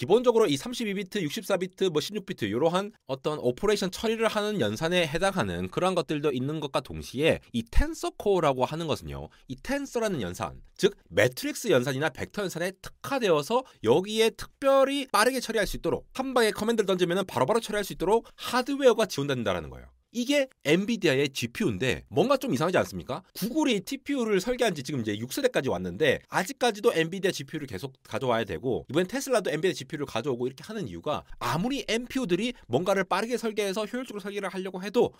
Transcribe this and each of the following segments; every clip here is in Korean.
기본적으로 이 32비트, 64비트, 뭐 16비트 이러한 어떤 오퍼레이션 처리를 하는 연산에 해당하는 그러한 것들도 있는 것과 동시에 이 텐서 코어라고 하는 것은요. 이 텐서라는 연산, 즉 매트릭스 연산이나 벡터 연산에 특화되어서 여기에 특별히 빠르게 처리할 수 있도록 한 방에 커맨드를 던지면 바로바로 처리할 수 있도록 하드웨어가 지원된다는 거예요. 이게 엔비디아의 GPU인데 뭔가 좀 이상하지 않습니까? 구글이 TPU를 설계한 지 지금 이제 6세대까지 왔는데 아직까지도 엔비디아 GPU를 계속 가져와야 되고 이번엔 테슬라도 엔비디아 GPU를 가져오고 이렇게 하는 이유가 아무리 NPU들이 뭔가를 빠르게 설계해서 효율적으로 설계를 하려고 해도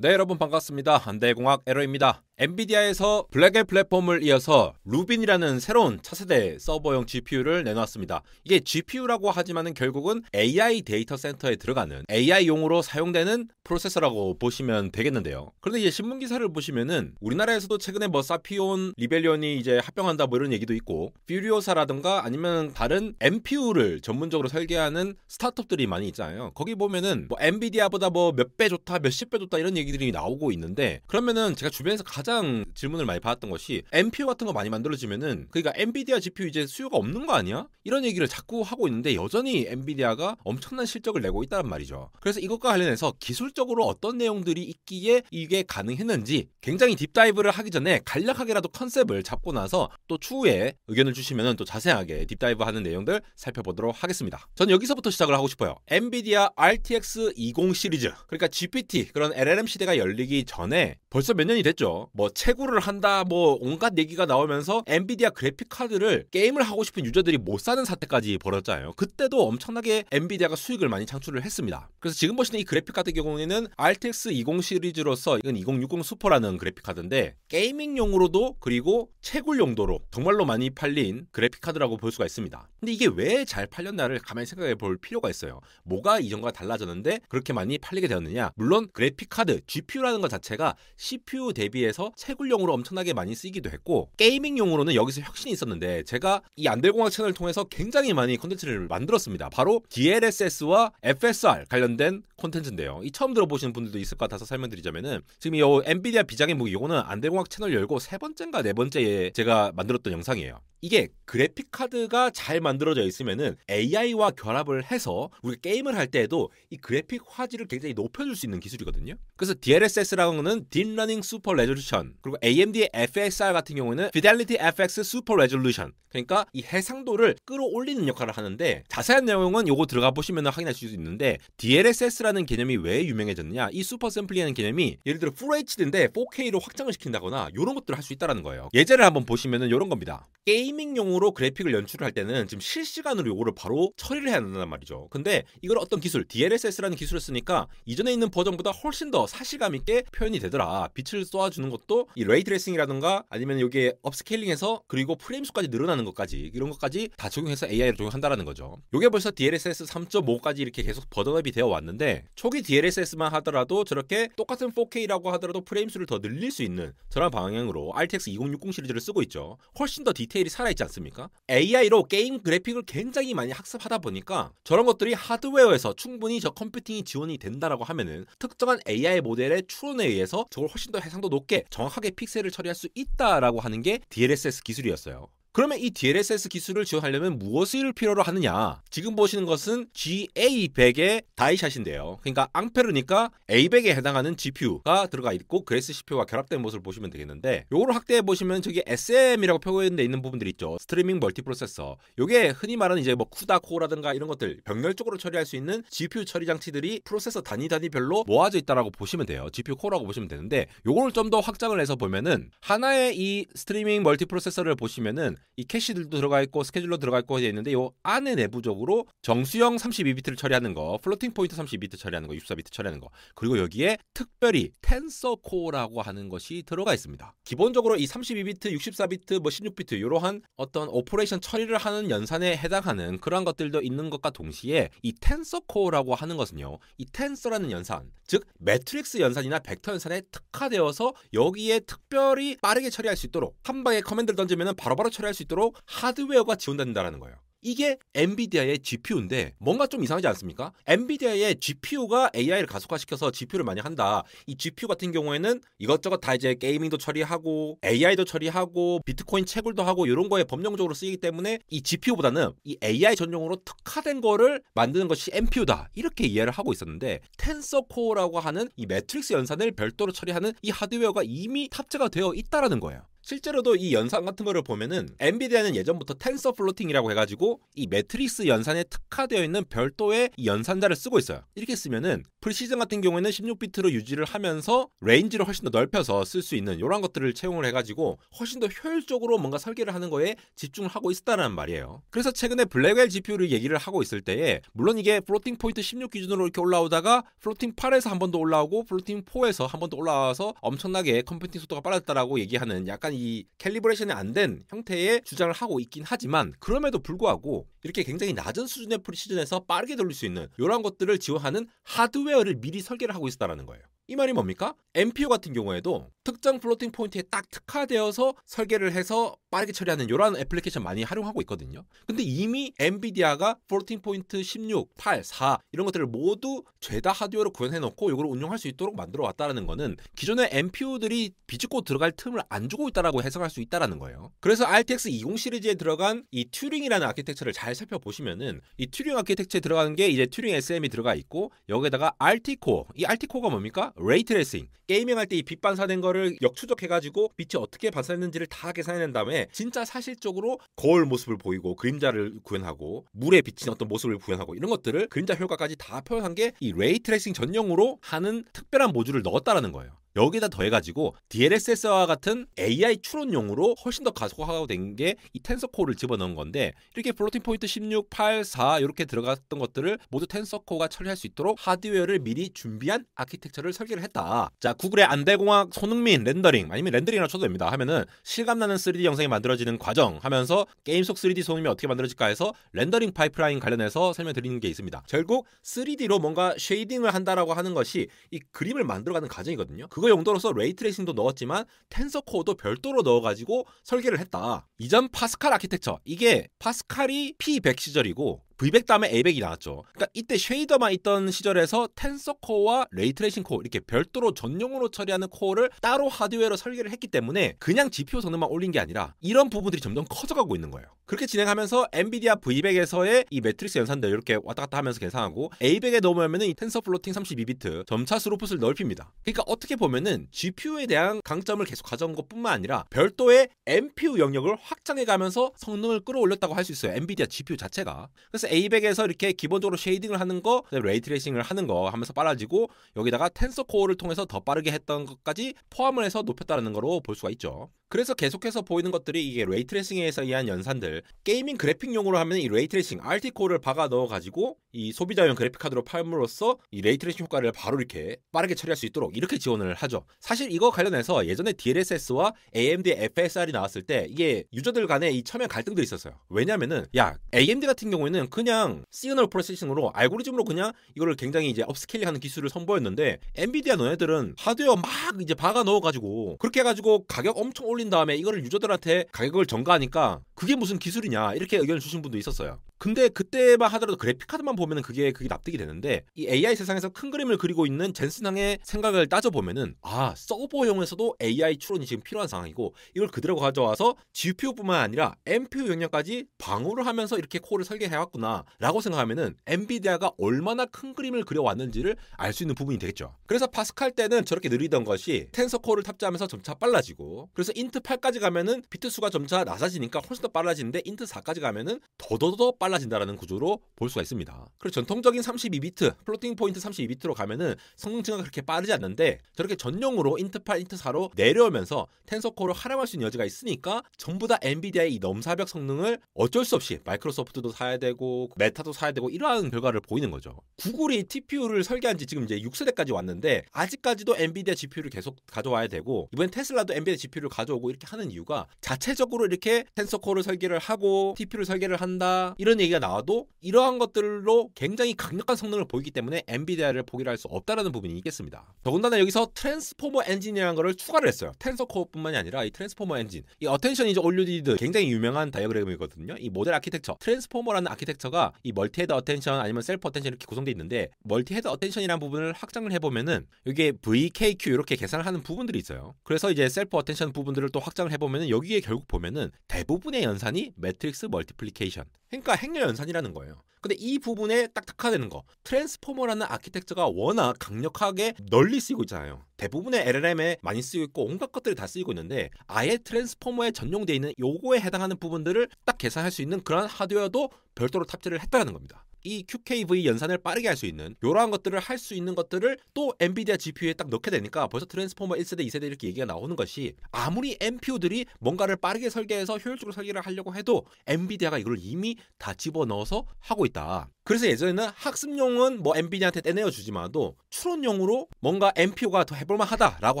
네 여러분 반갑습니다. 한대공학 에러입니다. 엔비디아에서 블랙의 플랫폼을 이어서 루빈이라는 새로운 차세대 서버용 GPU를 내놨습니다. 이게 GPU라고 하지만은 결국은 AI 데이터 센터에 들어가는 AI용으로 사용되는 프로세서라고 보시면 되겠는데요. 그런데 이제 신문 기사를 보시면은 우리나라에서도 최근에 뭐 사피온, 리벨리온이 이제 합병한다 뭐 이런 얘기도 있고 퓨리오사라든가 아니면 다른 MPU를 전문적으로 설계하는 스타트업들이 많이 있잖아요. 거기 보면은 뭐 엔비디아보다 뭐 몇 배 좋다, 몇십 배 좋다 이런 얘기 얘기들이 나오고 있는데 그러면은 제가 주변에서 가장 질문을 많이 받았던 것이 MPU 같은 거 많이 만들어지면은 그러니까 엔비디아 GPU 이제 수요가 없는 거 아니야? 이런 얘기를 자꾸 하고 있는데 여전히 엔비디아가 엄청난 실적을 내고 있다는 말이죠. 그래서 이것과 관련해서 기술적으로 어떤 내용들이 있기에 이게 가능했는지 굉장히 딥다이브를 하기 전에 간략하게라도 컨셉을 잡고 나서 또 추후에 의견을 주시면 또 자세하게 딥다이브 하는 내용들 살펴보도록 하겠습니다. 저는 여기서부터 시작을 하고 싶어요. 엔비디아 RTX 20 시리즈 그러니까 GPT 그런 LLM 시 시대가 열리기 전에 벌써 몇 년이 됐죠. 뭐 채굴을 한다, 뭐 온갖 얘기가 나오면서 엔비디아 그래픽 카드를 게임을 하고 싶은 유저들이 못 사는 사태까지 벌었잖아요. 그때도 엄청나게 엔비디아가 수익을 많이 창출을 했습니다. 그래서 지금 보시는 이 그래픽 카드 경우에는 RTX 20 시리즈로서 이건 2060 슈퍼라는 그래픽 카드인데 게이밍용으로도 그리고 채굴 용도로 정말로 많이 팔린 그래픽 카드라고 볼 수가 있습니다. 근데 이게 왜 잘 팔렸나를 가만히 생각해 볼 필요가 있어요. 뭐가 이전과 달라졌는데 그렇게 많이 팔리게 되었느냐? 물론 그래픽 카드 GPU라는 것 자체가 CPU 대비해서 채굴용으로 엄청나게 많이 쓰이기도 했고 게이밍용으로는 여기서 혁신이 있었는데 제가 이 안될공학 채널을 통해서 굉장히 많이 콘텐츠를 만들었습니다. 바로 DLSS와 FSR 관련된 콘텐츠인데요. 이 처음 들어보시는 분들도 있을 것 같아서 설명드리자면은 지금 이 엔비디아 비장의 무기 이거는 안될공학 채널 열고 세 번째인가 네 번째에 제가 만들었던 영상이에요. 이게 그래픽 카드가 잘 만들어져 있으면은 AI와 결합을 해서 우리 게임을 할 때에도 이 그래픽 화질을 굉장히 높여줄 수 있는 기술이거든요. 그래서 DLSS라고는 딥러닝 슈퍼 레졸루션 그리고 AMD의 FSR 같은 경우에는 Fidelity FX 슈퍼 레졸루션 그러니까 이 해상도를 끌어올리는 역할을 하는데 자세한 내용은 요거 들어가 보시면 확인하실 수 있는데 DLSS라는 개념이 왜 유명해졌느냐 이 슈퍼 샘플링이라는 개념이 예를 들어 FHD인데 4K로 확장을 시킨다거나 이런 것들을 할 수 있다라는 거예요. 예제를 한번 보시면은 이런 겁니다. 게이밍용으 자동으로 그래픽을 연출을 할 때는 지금 실시간으로 요거를 바로 처리를 해야 한단 말이죠. 근데 이걸 어떤 기술, DLSS라는 기술을 쓰니까 이전에 있는 버전보다 훨씬 더 사실감 있게 표현이 되더라. 빛을 쏘아주는 것도 이레이드레싱이라든가 아니면 여기에 업스케일링해서 그리고 프레임 수까지 늘어나는 것까지 이런 것까지 다 적용해서 AI를 적용한다라는 거죠. 요게 벌써 DLSS 3.5까지 이렇게 계속 버전업이 되어 왔는데 초기 DLSS만 하더라도 저렇게 똑같은 4K라고 하더라도 프레임 수를 더 늘릴 수 있는 저런 방향으로 RTX 2060 시리즈를 쓰고 있죠. 훨씬 더 디테일이 살아있지 않습니까? 않습니까? AI로 게임 그래픽을 굉장히 많이 학습하다 보니까 저런 것들이 하드웨어에서 충분히 저 컴퓨팅이 지원이 된다라고 하면은 특정한 AI 모델의 추론에 의해서 저걸 훨씬 더 해상도 높게 정확하게 픽셀을 처리할 수 있다라고 하는 게 DLSS 기술이었어요. 그러면 이 DLSS 기술을 지원하려면 무엇을 필요로 하느냐? 지금 보시는 것은 GA100의 다이샷인데요. 그러니까 앙페르니까 A100에 해당하는 GPU가 들어가 있고 그래스 CPU가 결합된 모습을 보시면 되겠는데 요거를 확대해 보시면 저기 SM이라고 표현되어 있는 부분들이 있죠. 스트리밍 멀티프로세서. 요게 흔히 말하는 이제 뭐 쿠다 코어라든가 이런 것들 병렬적으로 처리할 수 있는 GPU 처리 장치들이 프로세서 단위 단위별로 모아져 있다라고 보시면 돼요. GPU 코어라고 보시면 되는데 요거를 좀 더 확장을 해서 보면은 하나의 이 스트리밍 멀티프로세서를 보시면은 이 캐시들도 들어가 있고 스케줄러 들어가 있고 되어 있는데 요 안에 내부적으로 정수형 32비트를 처리하는 거, 플로팅 포인트 32비트 처리하는 거, 64비트 처리하는 거, 그리고 여기에 특별히 텐서 코어라고 하는 것이 들어가 있습니다. 기본적으로 이 32비트, 64비트, 뭐 16비트 이러한 어떤 오퍼레이션 처리를 하는 연산에 해당하는 그러한 것들도 있는 것과 동시에 이 텐서 코어라고 하는 것은요, 이 텐서라는 연산, 즉 매트릭스 연산이나 벡터 연산에 특화되어서 여기에 특별히 빠르게 처리할 수 있도록 한 방에 커맨드를 던지면 바로바로 처리 할수 있도록 하드웨어가 지원된다라는 거예요. 이게 엔비디아의 GPU인데 뭔가 좀 이상하지 않습니까? 엔비디아의 GPU가 AI를 가속화시켜서 GPU를 많이 한다. 이 GPU 같은 경우에는 이것저것 다 이제 게이밍도 처리하고 AI도 처리하고 비트코인 채굴도 하고 이런 거에 법령적으로 쓰이기 때문에 이 GPU보다는 이 AI 전용으로 특화된 거를 만드는 것이 NPU다. 이렇게 이해를 하고 있었는데 텐서코어라고 하는 이 매트릭스 연산을 별도로 처리하는 이 하드웨어가 이미 탑재가 되어 있다라는 거예요. 실제로도 이 연산 같은 거를 보면은 엔비디아는 예전부터 텐서 플로팅이라고 해가지고 이매트릭스 연산에 특화되어 있는 별도의 연산자를 쓰고 있어요. 이렇게 쓰면은 프리시즌 같은 경우에는 16비트로 유지를 하면서 레인지를 훨씬 더 넓혀서 쓸 수 있는 이런 것들을 채용을 해가지고 훨씬 더 효율적으로 뭔가 설계를 하는 거에 집중을 하고 있었다는 말이에요. 그래서 최근에 블랙웰 GPU를 얘기를 하고 있을 때에 물론 이게 플로팅 포인트 16 기준으로 이렇게 올라오다가 플로팅 8에서 한 번 더 올라오고 플로팅 4에서 한 번 더 올라와서 엄청나게 컴퓨팅 속도가 빨랐다라고 얘기하는 약간 이 캘리브레이션이 안 된 형태의 주장을 하고 있긴 하지만 그럼에도 불구하고 이렇게 굉장히 낮은 수준의 프리시즌에서 빠르게 돌릴 수 있는 이런 것들을 지원하는 하드웨어를 미리 설계를 하고 있었다라는 거예요. 이 말이 뭡니까? m p o 같은 경우에도 특정 플로팅 포인트에 딱 특화되어서 설계를 해서 빠르게 처리하는 이런 애플리케이션 많이 활용하고 있거든요. 근데 이미 엔비디아가 플로팅 포인트 16, 8, 4 이런 것들을 모두 죄다 하드웨어로 구현해놓고 이걸 운용할 수 있도록 만들어 왔다라는 거는 기존의 m p o 들이 비집고 들어갈 틈을 안 주고 있다라고 해석할 수 있다라는 거예요. 그래서 RTX 20 시리즈에 들어간 이 튜링이라는 아키텍처를 잘 살펴보시면은 이 튜링 아키텍처에 들어가는 게 이제 튜링 SM이 들어가 있고 여기에다가 RT 코어. 이 RT 코어가 뭡니까? 레이트레이싱 게이밍 할 때 이 빛 반사된 거를 역추적해가지고 빛이 어떻게 반사했는지를 다 계산해낸 다음에 진짜 사실적으로 거울 모습을 보이고 그림자를 구현하고 물에 비친 어떤 모습을 구현하고 이런 것들을 그림자 효과까지 다 표현한 게 이 레이트레이싱 전용으로 하는 특별한 모듈을 넣었다라는 거예요. 여기다 더해가지고 DLSS와 같은 AI 추론용으로 훨씬 더 가속화된 게 이 텐서코를 집어넣은 건데 이렇게 플로팅 포인트 16, 8, 4 이렇게 들어갔던 것들을 모두 텐서코가 처리할 수 있도록 하드웨어를 미리 준비한 아키텍처를 설계를 했다. 자 구글의 안대공학 손흥민 렌더링 아니면 렌더링이라 쳐도 됩니다. 하면은 실감나는 3D 영상이 만들어지는 과정 하면서 게임 속 3D 손흥민이 어떻게 만들어질까 해서 렌더링 파이프라인 관련해서 설명드리는 게 있습니다. 결국 3D로 뭔가 쉐이딩을 한다라고 하는 것이 이 그림을 만들어가는 과정이거든요. 그거 연 용도로서 레이트레이싱도 넣었지만 텐서 코어도 별도로 넣어가지고 설계를 했다. 이전 파스칼 아키텍처 이게 파스칼이 P100 시절이고 v 1 0 0 다음에 a 1 0 0이 나왔죠. 그러니까 이때 쉐이더만 있던 시절에서 텐서 코어와 레이트레이싱 코어 이렇게 별도로 전용으로 처리하는 코어를 따로 하드웨어로 설계를 했기 때문에 그냥 GPU 성능만 올린 게 아니라 이런 부분들이 점점 커져가고 있는 거예요. 그렇게 진행하면서 엔비디아 V100에서의 이 매트릭스 연산들 이렇게 왔다 갔다 하면서 계산하고 A100에 넘어오면은 이 텐서 플로팅 32비트 점차 스로풋을 넓힙니다. 그러니까 어떻게 보면은 GPU에 대한 강점을 계속 가져온 것뿐만 아니라 별도의 NPU 영역을 확장해 가면서 성능을 끌어올렸다고 할 수 있어요. 엔비디아 GPU 자체가. 그래서 A100에서 이렇게 기본적으로 쉐이딩을 하는 거, 레이트레이싱을 하는 거 하면서 빨라지고 여기다가 텐서 코어를 통해서 더 빠르게 했던 것까지 포함을 해서 높였다는 거로 볼 수가 있죠. 그래서 계속해서 보이는 것들이 이게 레이트레싱에서 의한 연산들 게이밍 그래픽용으로 하면 이레이트레싱 RT코어를 박아 넣어가지고 이 소비자용 그래픽카드로 팔므로써 이레이트레싱 효과를 바로 이렇게 빠르게 처리할 수 있도록 이렇게 지원을 하죠 사실 이거 관련해서 예전에 DLSS와 a m d FSR이 나왔을 때 이게 유저들 간에 이 처음에 갈등도 있었어요 왜냐면은 야 AMD 같은 경우에는 그냥 시그널 프로세싱으로 알고리즘으로 그냥 이거를 굉장히 이제 업스케일링하는 기술을 선보였는데 엔비디아 너네들은 하드웨어 막 이제 박아 넣어가지고 그렇게 해가지고 가격 엄청 올려 올린 다음에 이거를 유저들한테 가격을 전가하니까 그게 무슨 기술이냐 이렇게 의견을 주신 분도 있었어요. 근데 그때만 하더라도 그래픽카드만 보면 그게 그게 납득이 되는데 이 AI 세상에서 큰 그림을 그리고 있는 젠슨왕의 생각을 따져 보면은 아 서버용에서도 AI 추론이 지금 필요한 상황이고 이걸 그대로 가져와서 GPU뿐만 아니라 NPU 역량까지 방어를 하면서 이렇게 코어를 설계해 왔구나라고 생각하면은 엔비디아가 얼마나 큰 그림을 그려왔는지를 알 수 있는 부분이 되겠죠. 그래서 파스칼 때는 저렇게 느리던 것이 텐서 코어를 탑재하면서 점차 빨라지고 그래서 인 인트 8까지 가면은 비트 수가 점차 낮아지니까 훨씬 더 빨라지는데 인트 4까지 가면은 더더더 빨라진다라는 구조로 볼 수가 있습니다. 그리고 전통적인 32비트, 플로팅 포인트 32비트로 가면은 성능 증가가 그렇게 빠르지 않는데 저렇게 전용으로 인트 8, 인트 4로 내려오면서 텐서 코어를 활용할수 있는 여지가 있으니까 전부 다 엔비디아의 이 넘사벽 성능을 어쩔 수 없이 마이크로소프트도 사야 되고 메타도 사야 되고 이러한 결과를 보이는 거죠. 구글이 TPU를 설계한 지 지금 이제 6세대까지 왔는데 아직까지도 엔비디아 GPU를 계속 가져와야 되고 이번엔 테슬라도 엔비디아 GPU를 가져오고 오고 이렇게 하는 이유가 자체적으로 이렇게 텐서코어를 설계를 하고 TPU를 설계를 한다 이런 얘기가 나와도 이러한 것들로 굉장히 강력한 성능을 보이기 때문에 엔비디아를 포기할 수 없다라는 부분이 있겠습니다. 더군다나 여기서 트랜스포머 엔진이라는 것을 추가를 했어요. 텐서코어뿐만이 아니라 이 트랜스포머 엔진, 이 어텐션이 제 올류디드 굉장히 유명한 다이어그램이거든요. 이 모델 아키텍처, 트랜스포머라는 아키텍처가 이 멀티헤드 어텐션 아니면 셀프 어텐션 이렇게 구성되어 있는데 멀티헤드 어텐션이라는 부분을 확장을 해보면은 이게 VKQ 이렇게 계산을 하는 부분들이 있어요. 그래서 이제 셀프 어텐션 부분들을 범위를 또 확장을 해보면은 여기에 결국 보면은 대부분의 연산이 매트릭스 멀티플리케이션. 그러니까 행렬 연산이라는 거예요. 근데 이 부분에 딱딱화되는거 트랜스포머라는 아키텍처가 워낙 강력하게 널리 쓰이고 있잖아요 대부분의 LLM에 많이 쓰이고 있고 온갖 것들이 다 쓰이고 있는데 아예 트랜스포머에 전용되어 있는 요거에 해당하는 부분들을 딱 계산할 수 있는 그런 하드웨어도 별도로 탑재를 했다는 겁니다 이 QKV 연산을 빠르게 할 수 있는 이러한 것들을 할 수 있는 것들을 또 엔비디아 GPU에 딱 넣게 되니까 벌써 트랜스포머 1세대, 2세대 이렇게 얘기가 나오는 것이 아무리 MPU들이 뭔가를 빠르게 설계해서 효율적으로 설계를 하려고 해도 엔비디아가 이걸 이미 다 집어넣어서 하고 있다. 그래서 예전에는 학습용은 뭐 엔비디아한테 떼내어 주지만도 추론용으로 뭔가 MPU가 더 해볼만하다라고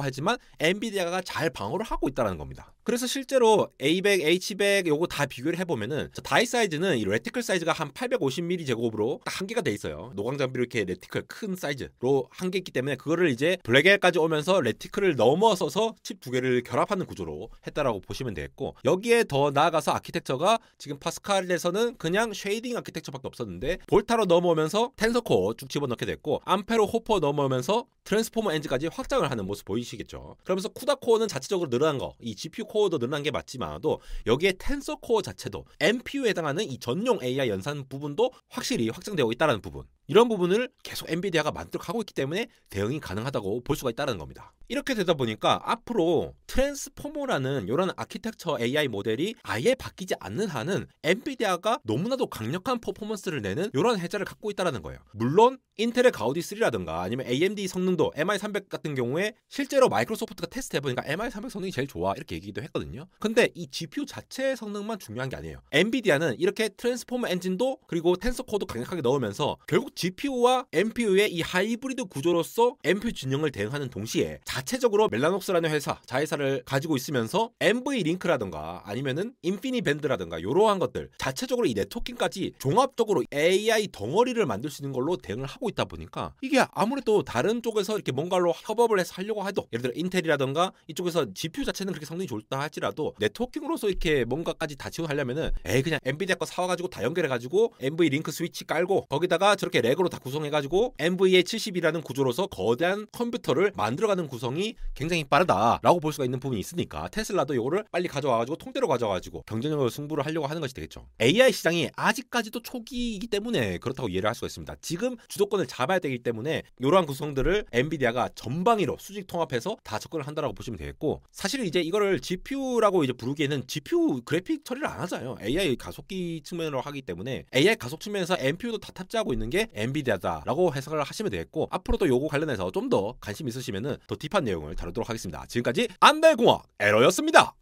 하지만 엔비디아가 잘 방어를 하고 있다는 겁니다. 그래서 실제로 A100, H100 요거 다 비교를 해보면은 다이 사이즈는 이 레티클 사이즈가 한 850mm 제곱 고급으로 딱 한 개가 돼 있어요. 노광장비로 이렇게 레티클 큰 사이즈로 한 개 있기 때문에 그거를 이제 블랙엘까지 오면서 레티클을 넘어서서 칩 두 개를 결합하는 구조로 했다라고 보시면 되겠고 여기에 더 나아가서 아키텍처가 지금 파스칼에서는 그냥 쉐이딩 아키텍처밖에 없었는데 볼타로 넘어오면서 텐서코어 쭉 집어넣게 됐고 암페로 호퍼 넘어오면서 트랜스포머 엔진까지 확장을 하는 모습 보이시겠죠. 그러면서 쿠다 코어는 자체적으로 늘어난 거, 이 GPU 코어도 늘어난 게 맞지만도 여기에 텐서 코어 자체도 NPU에 해당하는 이 전용 AI 연산 부분도 확실히 확장되고 있다는 부분. 이런 부분을 계속 엔비디아가 만들어가고 있기 때문에 대응이 가능하다고 볼 수가 있다는 겁니다. 이렇게 되다 보니까 앞으로 트랜스포머라는 이런 아키텍처 AI 모델이 아예 바뀌지 않는 한은 엔비디아가 너무나도 강력한 퍼포먼스를 내는 이런 해자를 갖고 있다는 거예요. 물론 인텔의 가우디 3라든가 아니면 AMD 성능도 MI300 같은 경우에 실제로 마이크로소프트가 테스트해보니까 MI300 성능이 제일 좋아 이렇게 얘기도 했거든요. 근데 이 GPU 자체의 성능만 중요한 게 아니에요. 엔비디아는 이렇게 트랜스포머 엔진도 그리고 텐서 코도 강력하게 넣으면서 결국 GPO와 MPO의 이 하이브리드 구조로서 MPO 진영을 대응하는 동시에 자체적으로 멜라녹스라는 회사, 자회사를 가지고 있으면서 MV 링크라든가 아니면은 인피니 밴드라든가 이러한 것들 자체적으로 이 네트워킹까지 종합적으로 AI 덩어리를 만들 수 있는 걸로 대응을 하고 있다 보니까 이게 아무래도 다른 쪽에서 이렇게 뭔가로 협업을 해서 하려고 해도 예를 들어 인텔이라든가 이쪽에서 GPU 자체는 그렇게 성능이 좋다 할지라도 네트워킹으로서 이렇게 뭔가까지 다 지원하려면은 에이 그냥 엔비디아 거 사와가지고 다 연결해가지고 MV 링크 스위치 깔고 거기다가 저렇게 렉으로 다 구성해가지고 NVA70이라는 구조로서 거대한 컴퓨터를 만들어가는 구성이 굉장히 빠르다라고 볼 수가 있는 부분이 있으니까 테슬라도 이거를 빨리 가져와가지고 통째로 가져와가지고 경쟁력을 승부를 하려고 하는 것이 되겠죠. AI 시장이 아직까지도 초기이기 때문에 그렇다고 이해를 할 수가 있습니다. 지금 주도권을 잡아야 되기 때문에 이러한 구성들을 엔비디아가 전방위로 수직 통합해서 다 접근을 한다라고 보시면 되겠고 사실은 이제 이거를 GPU라고 이제 부르기에는 GPU 그래픽 처리를 안 하잖아요. AI 가속기 측면으로 하기 때문에 AI 가속 측면에서 NPU도 다 탑재하고 있는 게 엔비디아다라고 해석을 하시면 되겠고 앞으로도 요거 관련해서 좀 더 관심 있으시면은 더 딥한 내용을 다루도록 하겠습니다. 지금까지 안달공학 에러였습니다.